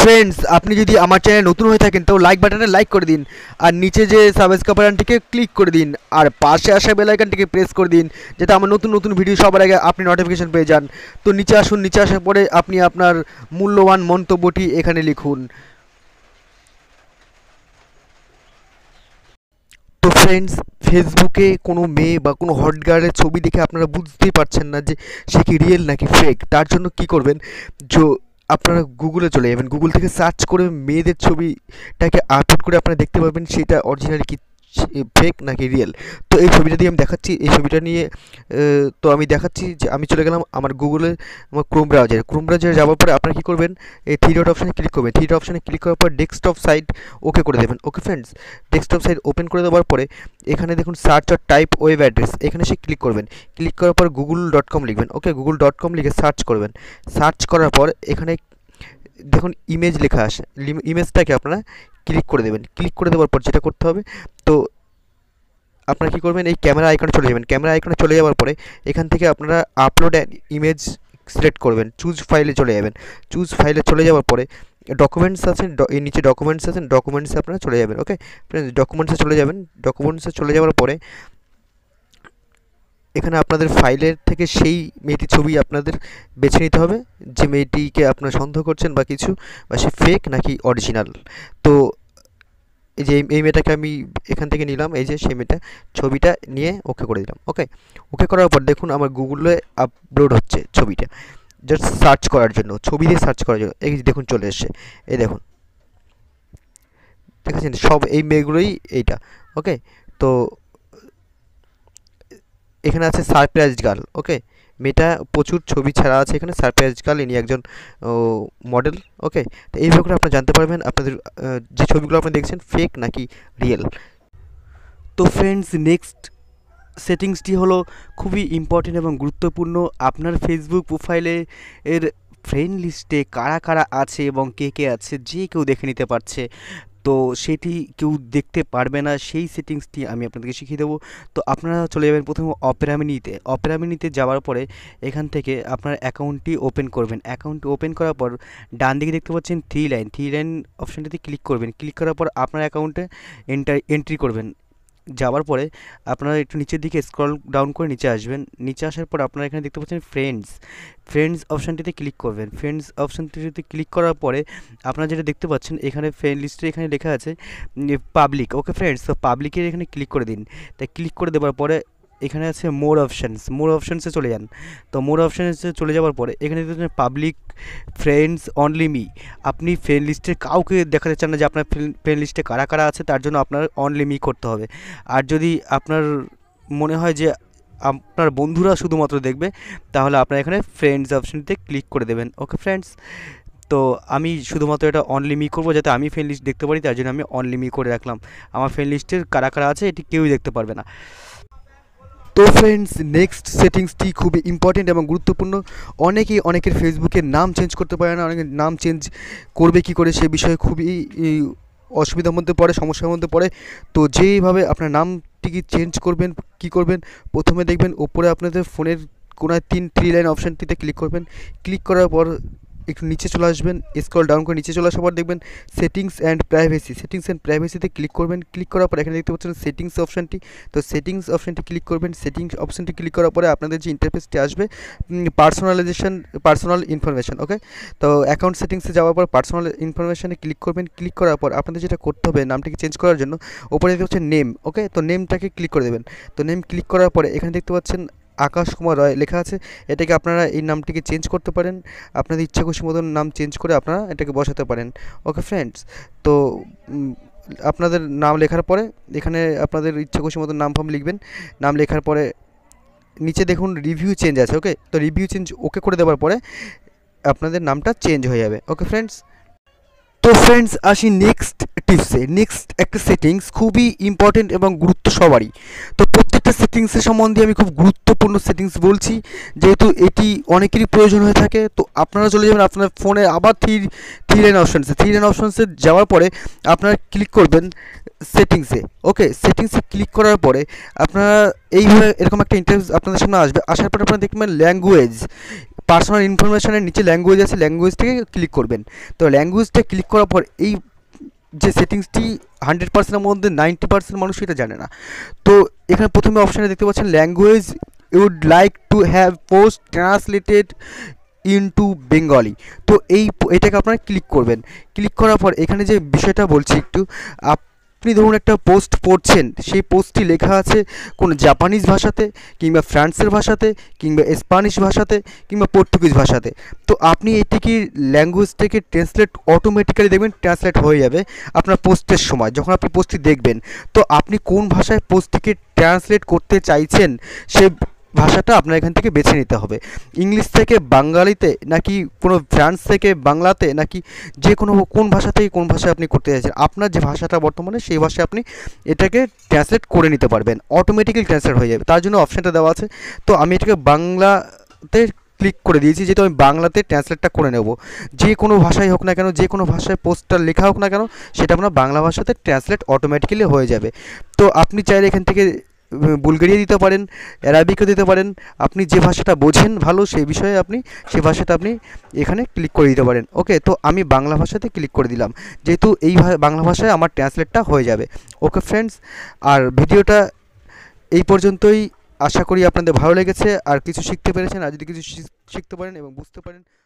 friends আপনি যদি আমার চ্যানেল নতুন হয়ে থাকেন তো লাইক বাটনে লাইক করে দিন আর নিচে যে সাবস্ক্রাইব বাটনটিকে ক্লিক করে দিন আর পাশে আসা বেলাইকানটিকে প্রেস করে দিন যাতে আমার নতুন নতুন ভিডিও সবার আগে আপনি নোটিফিকেশন পেয়ে যান তো নিচে আসুন নিচে আসার পরে আপনি আপনার মূল্যবান মন্তব্যটি এখানে লিখুন তো ফ্রেন্ডস ফেসবুকে কোনো মেয়ে বা কোনো হট ছবি দেখে আপনারা বুঝতেই পারছেন না যে সে কি রিয়েল নাকি ফেক তার জন্য কি করবেন যে আপনারা গুগলে চলে যাবেন গুগল থেকে সার্চ করে মেয়েদের ছবিটাকে আপলোড করে আপনারা দেখতে পাবেন সেটা অরিজিনালি কি ফেক নাকি রিয়েল তো এই ছবিটা দিয়ে আমি দেখাচ্ছি এই ছবিটা নিয়ে তো আমি দেখাচ্ছি যে আমি চলে গেলাম আমার গুগলে আমার ক্রোম ব্রাউজারে ক্রোম ব্রাউজারে যাওয়ার পরে আপনারা কী করবেন এই থ্রি ডট অপশানে ক্লিক করবেন থ্রি অপশানে ক্লিক করার পর ডেস্কটপ সাইট ওকে করে দেবেন okay friends desktop site open করে দেওয়ার পরে এখানে দেখুন সার্চ আর টাইপ ওয়েব অ্যাড্রেস এখানে সে ক্লিক করবেন ক্লিক করার পর গুগল ডট কম লিখবেন ওকে গুগল ডট কম লিখে সার্চ করবেন সার্চ করার পর এখানে দেখুন ইমেজ লেখা আসে ইমেজটাকে আপনারা ক্লিক করে দেবেন ক্লিক করে দেওয়ার পর যেটা করতে হবে তো আপনারা কী করবেন এই ক্যামেরা আইকনে চলে যাবেন ক্যামেরা আইকনে চলে যাওয়ার পরে এখান থেকে আপনারা আপলোড ইমেজ সিলেক্ট করবেন চুজ ফাইলে চলে যাবেন চুজ ফাইলে চলে যাওয়ার পরে ডকুমেন্টস আছেন এর নিচে ডকুমেন্টস আছেন ডকুমেন্টসে আপনারা চলে যাবেন ওকে ডকুমেন্টসে চলে যাবেন ডকুমেন্টসে চলে যাওয়ার পরে এখানে আপনাদের ফাইলের থেকে সেই মেয়েটির ছবি আপনাদের বেছে নিতে হবে যে মেয়েটিকে আপনারা সন্দেহ করছেন বা কিছু বা সে ফেক নাকি অরিজিনাল তো এই যে এই মেয়েটাকে আমি এখান থেকে নিলাম এই যে সেই মেয়েটা ছবিটা নিয়ে ওকে করে দিলাম ওকে ওকে করার পর দেখুন আমার গুগলে আপলোড হচ্ছে ছবিটা জাস্ট সার্চ করার জন্য ছবি দিয়ে সার্চ করার জন্য এই দেখুন চলে এসছে এই দেখুন দেখেছেন সব এই মেয়েগুলোই এইটা ওকে তো এখানে আছে সারপ্রাইজ গার্ল ওকে মেয়েটা প্রচুর ছবি ছাড়া আছে এখানে সারপ্রাইজ গার্ল ইনি একজন মডেল ওকে তো এই ব্যাপারে আপনারা জানতে পারবেন আপনাদের যে ছবিগুলো আপনি দেখছেন ফেক নাকি রিয়েল তো ফ্রেন্ডস নেক্সট সেটিংসটি হলো খুবই ইম্পর্টেন্ট এবং গুরুত্বপূর্ণ আপনার ফেসবুক প্রোফাইলে এর ফ্রেন্ড লিস্টে কারা কারা আছে এবং কে কে আছে যে কেউ দেখে নিতে পারছে তো সেটি কেউ দেখতে পারবে না সেই সেটিংসটি আমি আপনাদেরকে শিখিয়ে দেবো তো আপনারা চলে যাবেন প্রথমে অপেরামিনিতে অপেরামিনিতে যাওয়ার পরে এখান থেকে আপনার অ্যাকাউন্টটি ওপেন করবেন অ্যাকাউন্টটি ওপেন করার পর ডান দিকে দেখতে পাচ্ছেন থ্রি লাইন থ্রি লাইন অপশানটিতে ক্লিক করবেন ক্লিক করার পর আপনার অ্যাকাউন্টে এন্টার এন্ট্রি করবেন যাওয়ার পরে আপনারা একটু নিচের দিকে স্ক্রল ডাউন করে নিচে আসবেন নিচে আসার পর আপনারা এখানে দেখতে পাচ্ছেন ফ্রেন্ডস ফ্রেন্ডস অপশানটিতে ক্লিক করবেন ফ্রেন্ডস অপশানটিতে ক্লিক করার পরে আপনারা যেটা দেখতে পাচ্ছেন এখানে ফ্রেন্ড লিস্টে এখানে লেখা আছে পাবলিক ওকে ফ্রেন্ডস তো পাবলিকের এখানে ক্লিক করে দিন তাই ক্লিক করে দেওয়ার পরে এখানে আছে মোর অপশানস মোর অপশানসে চলে যান তো মোর অপশানসে চলে যাওয়ার পরে এখানে পাবলিক ফ্রেন্ডস অনলি মি আপনি ফ্রেন্ড লিস্টে কাউকে দেখাতে চান না যে আপনার ফ্রেন্ড লিস্টে কারা কারা আছে তার জন্য আপনার অনলি মি করতে হবে আর যদি আপনার মনে হয় যে আপনার বন্ধুরা শুধুমাত্র দেখবে তাহলে আপনার এখানে ফ্রেন্ডস অপশানটিতে ক্লিক করে দেবেন ওকে ফ্রেন্ডস তো আমি শুধুমাত্র এটা অনলি মি করবো যাতে আমি ফ্রেন্ড লিস্ট দেখতে পারি তার জন্য আমি অনলি মি করে রাখলাম আমার ফ্রেন্ড লিস্টের কারা কারা আছে এটি কেউই দেখতে পারবে না তো ফ্রেন্ডস নেক্সট সেটিংসটি খুবই ইম্পর্টেন্ট এবং গুরুত্বপূর্ণ অনেকেই অনেকের ফেসবুকের নাম চেঞ্জ করতে পারে না অনেকের নাম চেঞ্জ করবে কি করে সে বিষয়ে খুবই অসুবিধার মধ্যে পড়ে সমস্যার মধ্যে পড়ে তো যেইভাবে আপনার নামটিকে চেঞ্জ করবেন কি করবেন প্রথমে দেখবেন ওপরে আপনাদের ফোনের কোনায় তিন থ্রি লাইন অপশানটিতে ক্লিক করবেন ক্লিক করার পর একটু নিচে চলে আসবেন স্কল ডাউন করে নিচে চলে আসার পর দেখবেন settings and privacy settings and প্রাইভেসিতে ক্লিক করবেন ক্লিক করার পরে এখানে দেখতে পাচ্ছেন সেটিংস অপশানটি তো সেটিংস অপশানটি ক্লিক করবেন সেটিংস অপশানটি ক্লিক করার পরে আপনাদের যে ইন্টারফেসটি আসবে পার্সোনালাইজেশন পার্সোনাল ইনফরমেশান ওকে তো অ্যাকাউন্ট সেটিংসে যাওয়ার পর পার্সোনাল ইনফরমেশানে ক্লিক করবেন ক্লিক করার পর আপনাদের যেটা করতে হবে নামটিকে চেঞ্জ করার জন্য ওপরে দেখতে পাচ্ছেন নেম ওকে তো নেমটাকে ক্লিক করে দেবেন তো নেম ক্লিক করার পরে এখানে দেখতে পাচ্ছেন আকাশ কুমার রয় লেখা আছে এটাকে আপনারা এই নামটিকে চেঞ্জ করতে পারেন আপনাদের ইচ্ছা খুশি মতন নাম চেঞ্জ করে আপনারা এটাকে বসাতে পারেন ওকে ফ্রেন্ডস তো আপনাদের নাম লেখার পরে এখানে আপনাদের ইচ্ছা খুশি মতন নাম ফাম লিখবেন নাম লেখার পরে নিচে দেখুন রিভিউ চেঞ্জ আছে ওকে তো রিভিউ চেঞ্জ ওকে করে দেওয়ার পরে আপনাদের নামটা চেঞ্জ হয়ে যাবে ওকে ফ্রেন্ডস তো ফ্রেন্ডস আসি নেক্সট টিপসে নেক্সট একটা সেটিংস খুবই ইম্পর্টেন্ট এবং গুরুত্ব সবারই তো প্রত্যেকটা সেটিংসের সম্বন্ধে আমি খুব গুরুত্বপূর্ণ সেটিংস বলছি যেহেতু এটি অনেকেরই প্রয়োজন হয়ে থাকে তো আপনারা চলে যাবেন আপনার ফোনে আবার থ্রি থ্রি লাইন অপশানসে থ্রি লাইন অপশানসে যাওয়ার পরে আপনারা ক্লিক করবেন সেটিংসে ওকে সেটিংসে ক্লিক করার পরে আপনারা এইভাবে এরকম একটা ইন্টারভিউ আপনাদের সামনে আসবে আসার পরে আপনারা দেখবেন ল্যাঙ্গুয়েজ পার্সোনাল ইনফরমেশনের নিচে ল্যাঙ্গুয়েজ আছে ল্যাঙ্গুয়েজটাকে ক্লিক করবেন তো ল্যাঙ্গুয়েজটা ক্লিক করার পর এই যে সেটিংসটি হান্ড্রেড পার্সেন্টের মধ্যে নাইনটি পার্সেন্ট মানুষ এটা জানে না তো এখানে প্রথমে অপশানে দেখতে পাচ্ছেন language would like to have post translated into Bengali তো এই এটাকে আপনারা ক্লিক করবেন ক্লিক করার পর এখানে যে বিষয়টা বলছি একটু আপ আপনি ধরুন একটা পোস্ট পড়ছেন সেই পোস্টটি লেখা আছে কোনো জাপানিজ ভাষাতে কিংবা ফ্রান্সের ভাষাতে কিংবা স্প্যানিশ ভাষাতে কিংবা পর্তুগিজ ভাষাতে তো আপনি এটিকে ল্যাঙ্গুয়েজটাকে ট্রান্সলেট অটোমেটিক্যালি দেখবেন ট্রান্সলেট হয়ে যাবে আপনার পোস্টের সময় যখন আপনি পোস্টটি দেখবেন তো আপনি কোন ভাষায় পোস্টটিকে ট্রান্সলেট করতে চাইছেন সে ভাষাটা আপনার এখান থেকে বেছে নিতে হবে ইংলিশ থেকে বাঙালিতে নাকি কোনো ফ্রান্স থেকে বাংলাতে নাকি যে কোনো কোন ভাষা থেকে কোন ভাষায় আপনি করতে চাইছেন আপনার যে ভাষাটা বর্তমানে সেই ভাষায় আপনি এটাকে ট্রান্সলেট করে নিতে পারবেন অটোমেটিক্যালি ট্রান্সলেট হয়ে যাবে তার জন্য অপশানটা দেওয়া আছে তো আমি এটাকে বাংলাতে ক্লিক করে দিয়েছি যেহেতু আমি বাংলাতে ট্রান্সলেটটা করে নেব যে কোনো ভাষায় হোক না কেন যে কোনো ভাষায় পোস্টটা লেখা হোক না কেন সেটা আপনার বাংলা ভাষাতে ট্রান্সলেট অটোমেটিক্যালি হয়ে যাবে তো আপনি চাইলে এখান থেকে বুলগেরিয়া দিতে পারেন অ্যারাবিকও দিতে পারেন আপনি যে ভাষাটা বোঝেন ভালো সেই বিষয়ে আপনি সে ভাষাটা আপনি এখানে ক্লিক করে দিতে পারেন ওকে তো আমি বাংলা ভাষাতে ক্লিক করে দিলাম যেহেতু এই বাংলা ভাষায় আমার ট্রান্সলেটটা হয়ে যাবে ওকে ফ্রেন্ডস আর ভিডিওটা এই পর্যন্তই আশা করি আপনাদের ভালো লেগেছে আর কিছু শিখতে পেরেছেন আর যদি কিছু শিখতে পারেন এবং বুঝতে পারেন